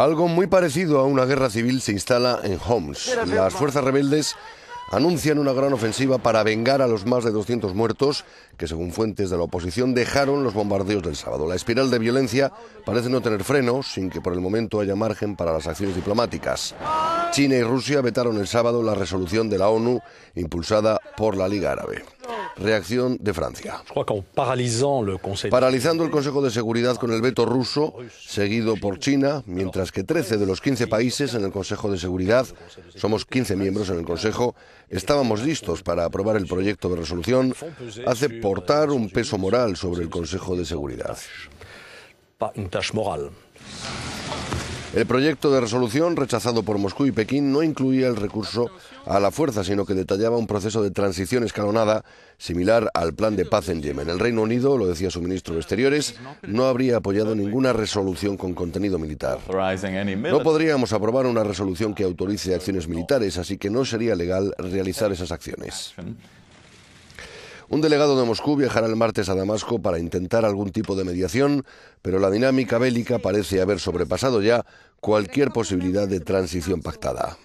Algo muy parecido a una guerra civil se instala en Homs. Las fuerzas rebeldes anuncian una gran ofensiva para vengar a los más de 200 muertos que, según fuentes de la oposición, dejaron los bombardeos del sábado. La espiral de violencia parece no tener freno, sin que por el momento haya margen para las acciones diplomáticas. China y Rusia vetaron el sábado la resolución de la ONU impulsada por la Liga Árabe. Reacción de Francia. Paralizando el Consejo de Seguridad con el veto ruso, ah, seguido por China, mientras que 13 de los 15 países en el Consejo de Seguridad, somos 15 miembros en el Consejo, estábamos listos para aprobar el proyecto de resolución, hace portar un peso moral sobre el Consejo de Seguridad. El proyecto de resolución, rechazado por Moscú y Pekín, no incluía el recurso a la fuerza, sino que detallaba un proceso de transición escalonada similar al plan de paz en Yemen. El Reino Unido, lo decía su ministro de Exteriores, no habría apoyado ninguna resolución con contenido militar. No podríamos aprobar una resolución que autorice acciones militares, así que no sería legal realizar esas acciones. Un delegado de Moscú viajará el martes a Damasco para intentar algún tipo de mediación, pero la dinámica bélica parece haber sobrepasado ya cualquier posibilidad de transición pactada.